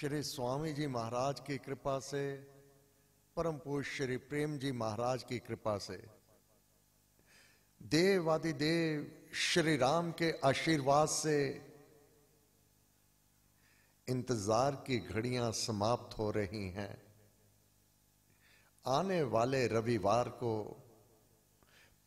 श्री स्वामी जी महाराज की कृपा से परम पुरुष श्री प्रेम जी महाराज की कृपा से देव आदि देव श्री राम के आशीर्वाद से इंतजार की घड़ियां समाप्त हो रही हैं आने वाले रविवार को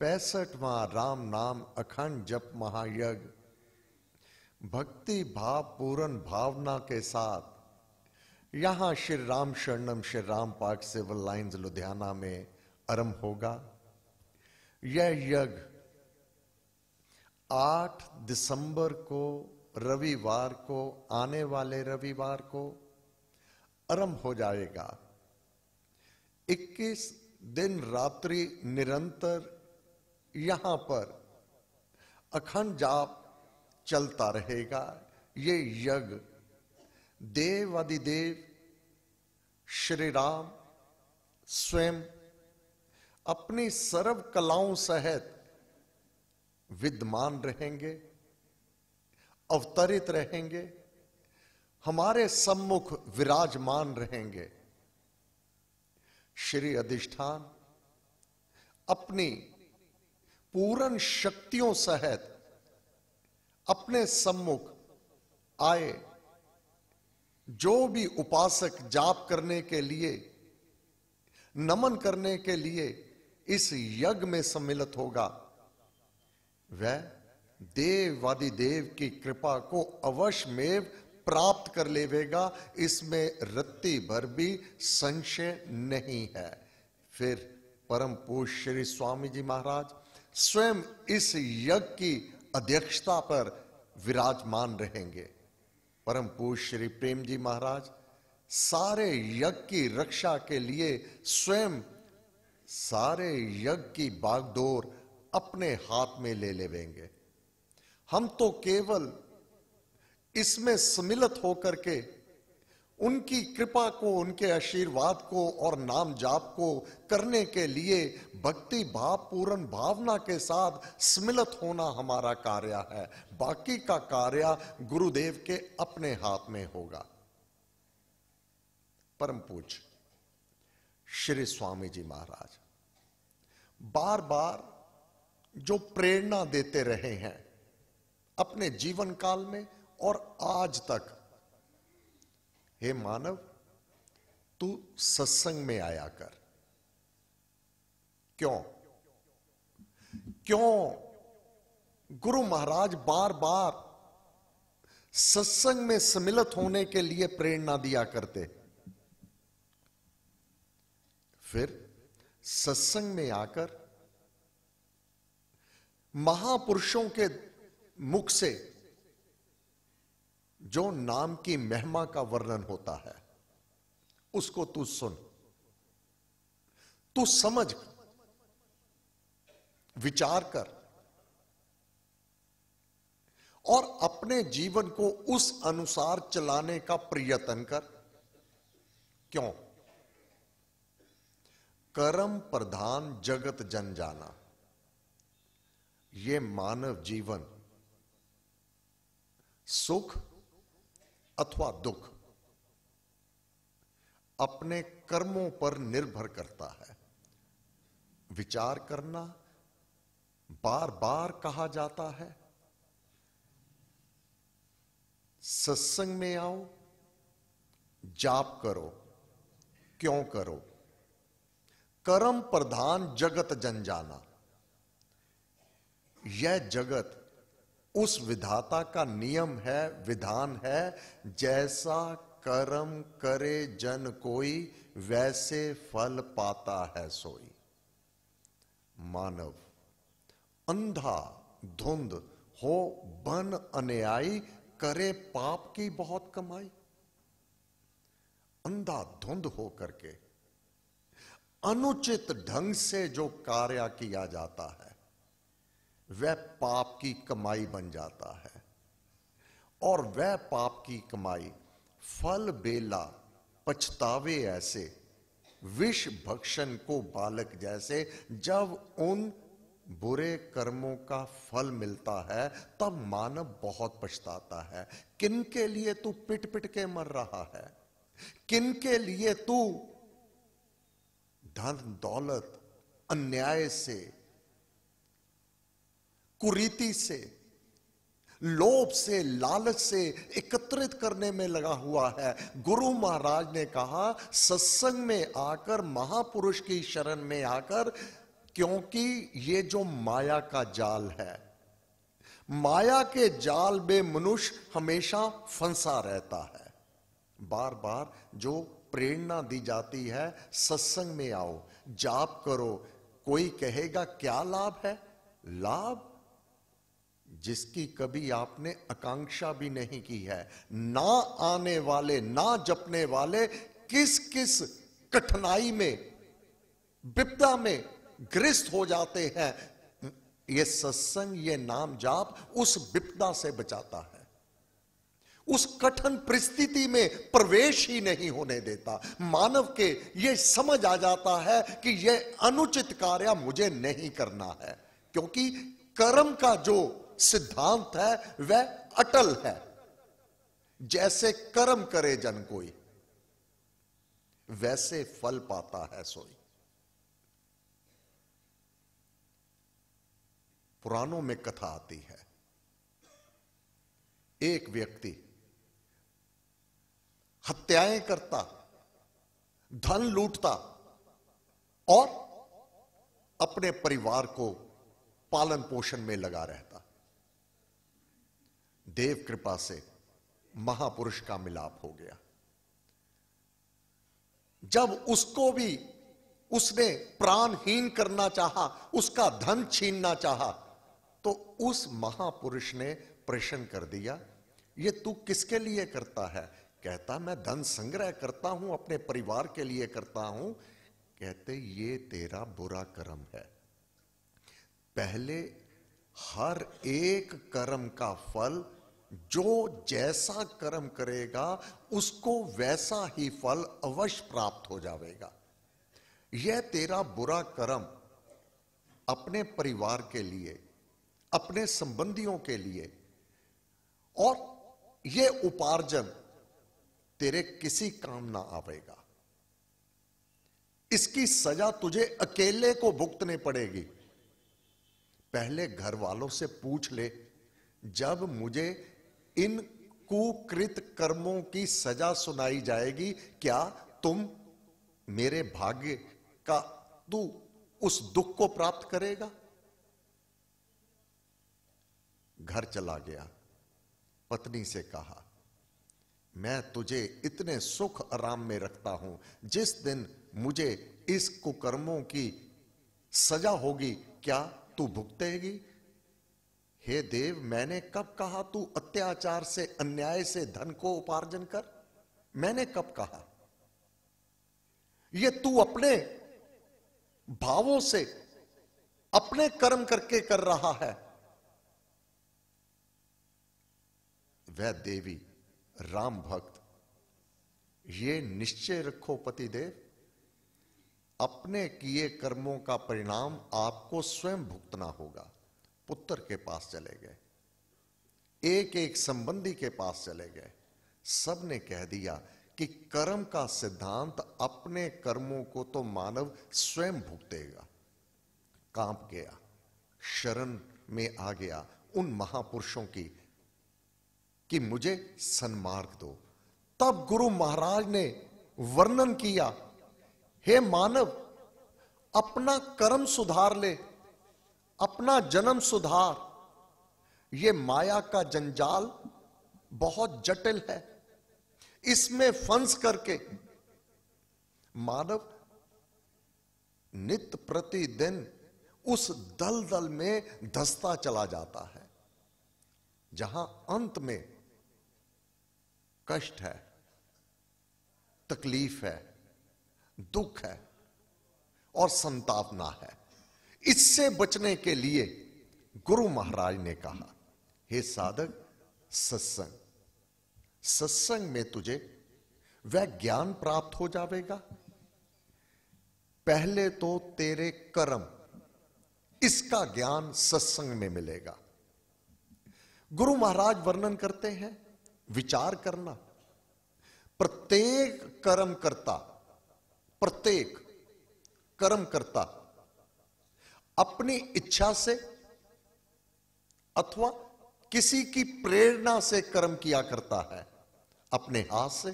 पैंसठवा राम नाम अखंड जप महायज्ञ भक्ति भाव पूर्ण भावना के साथ यहां Shri Ram Sharanam Shri Ram park civil lines Ludhiana में आरंभ होगा यह यज्ञ 8 दिसंबर को रविवार को आने वाले रविवार को आरंभ हो जाएगा 21 दिन रात्रि निरंतर यहां पर अखंड जाप चलता रहेगा ये यज्ञ देव अधिदेव श्री राम स्वयं अपनी सर्व कलाओं सहित विद्यमान रहेंगे अवतरित रहेंगे हमारे सम्मुख विराजमान रहेंगे श्री अधिष्ठान अपनी पूर्ण शक्तियों सहित अपने सम्मुख आए जो भी उपासक जाप करने के लिए नमन करने के लिए इस यज्ञ में सम्मिलित होगा वह देववादी देव की कृपा को अवश्य में प्राप्त कर लेवेगा इसमें रत्ती भर भी संशय नहीं है फिर परम पूज श्री स्वामी जी महाराज स्वयं इस यज्ञ की अध्यक्षता पर विराजमान रहेंगे परम पूज श्री प्रेम जी महाराज सारे यज्ञ की रक्षा के लिए स्वयं सारे यज्ञ की बागडोर अपने हाथ में ले लेंगे हम तो केवल इसमें सम्मिलित होकर के उनकी कृपा को उनके आशीर्वाद को और नाम जाप को करने के लिए भक्ति भाव पूर्ण भावना के साथ स्मिलत होना हमारा कार्य है बाकी का कार्य गुरुदेव के अपने हाथ में होगा परम पूज श्री स्वामी जी महाराज बार बार जो प्रेरणा देते रहे हैं अपने जीवन काल में और आज तक हे मानव तू सत्संग में आया कर क्यों क्यों गुरु महाराज बार बार सत्संग में सम्मिलित होने के लिए प्रेरणा दिया करते फिर सत्संग में आकर महापुरुषों के मुख से जो नाम की महिमा का वर्णन होता है उसको तू सुन तू समझ विचार कर और अपने जीवन को उस अनुसार चलाने का प्रयत्न कर क्यों कर्म प्रधान जगत जन जाना यह मानव जीवन सुख अथवा दुख अपने कर्मों पर निर्भर करता है विचार करना बार बार कहा जाता है सत्संग में आओ जाप करो क्यों करो कर्म प्रधान जगत जन जाना यह जगत उस विधाता का नियम है विधान है जैसा कर्म करे जन कोई वैसे फल पाता है सोई मानव अंधा धुंध हो बन अन्यायी करे पाप की बहुत कमाई अंधा धुंध हो करके अनुचित ढंग से जो कार्य किया जाता है वह पाप की कमाई बन जाता है और वह पाप की कमाई फल बेला पछतावे ऐसे विष भक्षण को बालक जैसे जब उन बुरे कर्मों का फल मिलता है तब मानव बहुत पछताता है किन के लिए तू पिट पिट के मर रहा है किन के लिए तू धन दौलत अन्याय से कुरीति से लोभ से लालच से एकत्रित करने में लगा हुआ है गुरु महाराज ने कहा सत्संग में आकर महापुरुष की शरण में आकर क्योंकि ये जो माया का जाल है माया के जाल में मनुष्य हमेशा फंसा रहता है बार बार जो प्रेरणा दी जाती है सत्संग में आओ जाप करो कोई कहेगा क्या लाभ है लाभ जिसकी कभी आपने आकांक्षा भी नहीं की है ना आने वाले ना जपने वाले किस किस कठिनाई में विपदा में ग्रस्त हो जाते हैं ये सत्संग ये नाम जाप उस विपदा से बचाता है उस कठिन परिस्थिति में प्रवेश ही नहीं होने देता मानव के ये समझ आ जाता है कि यह अनुचित कार्य मुझे नहीं करना है क्योंकि कर्म का जो सिद्धांत है वह अटल है जैसे कर्म करे जन कोई वैसे फल पाता है सोई पुराणों में कथा आती है एक व्यक्ति हत्याएं करता धन लूटता और अपने परिवार को पालन पोषण में लगा रहता देव कृपा से महापुरुष का मिलाप हो गया जब उसको भी उसने प्राणहीन करना चाहा उसका धन छीनना चाहा तो उस महापुरुष ने प्रश्न कर दिया ये तू किसके लिए करता है कहता मैं धन संग्रह करता हूं अपने परिवार के लिए करता हूं कहते ये तेरा बुरा कर्म है पहले हर एक कर्म का फल जो जैसा कर्म करेगा उसको वैसा ही फल अवश्य प्राप्त हो जाएगा यह तेरा बुरा कर्म अपने परिवार के लिए अपने संबंधियों के लिए और यह उपार्जन तेरे किसी काम ना आवेगा इसकी सजा तुझे अकेले को भुगतने पड़ेगी पहले घर वालों से पूछ ले जब मुझे इन कुकृत कर्मों की सजा सुनाई जाएगी क्या तुम मेरे भाग्य का तू उस दुख को प्राप्त करेगा घर चला गया पत्नी से कहा मैं तुझे इतने सुख आराम में रखता हूं जिस दिन मुझे इस कुकर्मों की सजा होगी क्या तू भुगतेगी हे देव मैंने कब कहा तू अत्याचार से अन्याय से धन को उपार्जन कर मैंने कब कहा ये तू अपने भावों से अपने कर्म करके कर रहा है वह देवी राम भक्त ये निश्चय रखो पति देव अपने किए कर्मों का परिणाम आपको स्वयं भुगतना होगा पुत्र के पास चले गए एक एक संबंधी के पास चले गए सबने कह दिया कि कर्म का सिद्धांत अपने कर्मों को तो मानव स्वयं भुगतेगा कांप गया शरण में आ गया उन महापुरुषों की कि मुझे सन्मार्ग दो तब गुरु महाराज ने वर्णन किया हे मानव अपना कर्म सुधार ले अपना जन्म सुधार ये माया का जंजाल बहुत जटिल है इसमें फंस करके मानव नित प्रतिदिन उस दल दल में धसता चला जाता है जहां अंत में कष्ट है तकलीफ है दुख है और संतापना है इससे बचने के लिए गुरु महाराज ने कहा हे साधक सत्संग सत्संग में तुझे वह ज्ञान प्राप्त हो जाएगा पहले तो तेरे कर्म इसका ज्ञान सत्संग में मिलेगा गुरु महाराज वर्णन करते हैं विचार करना प्रत्येक कर्म करता प्रत्येक कर्म करता अपनी इच्छा से अथवा किसी की प्रेरणा से कर्म किया करता है अपने हाथ से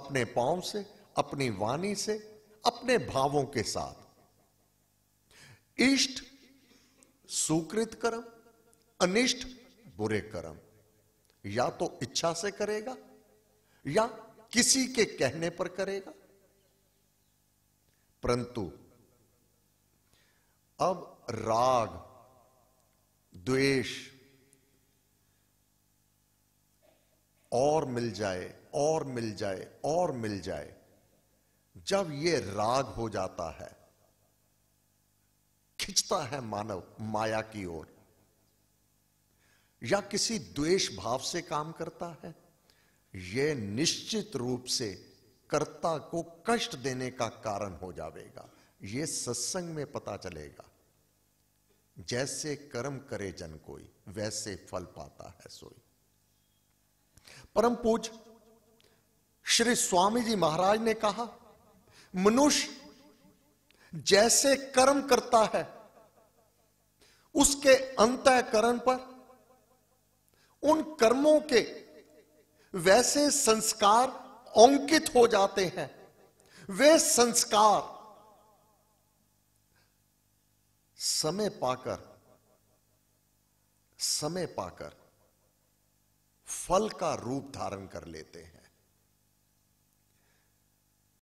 अपने पांव से अपनी वाणी से अपने भावों के साथ इष्ट सुकृत कर्म अनिष्ट बुरे कर्म या तो इच्छा से करेगा या किसी के कहने पर करेगा परंतु अब राग द्वेष और मिल जाए और मिल जाए और मिल जाए जब ये राग हो जाता है खिंचता है मानव माया की ओर या किसी द्वेष भाव से काम करता है यह निश्चित रूप से कर्ता को कष्ट देने का कारण हो जाएगा ये सत्संग में पता चलेगा जैसे कर्म करे जन कोई वैसे फल पाता है सोई परम पूज श्री स्वामी जी महाराज ने कहा मनुष्य जैसे कर्म करता है उसके अंतकरण पर उन कर्मों के वैसे संस्कार अंकित हो जाते हैं वे संस्कार समय पाकर समय पाकर फल का रूप धारण कर लेते हैं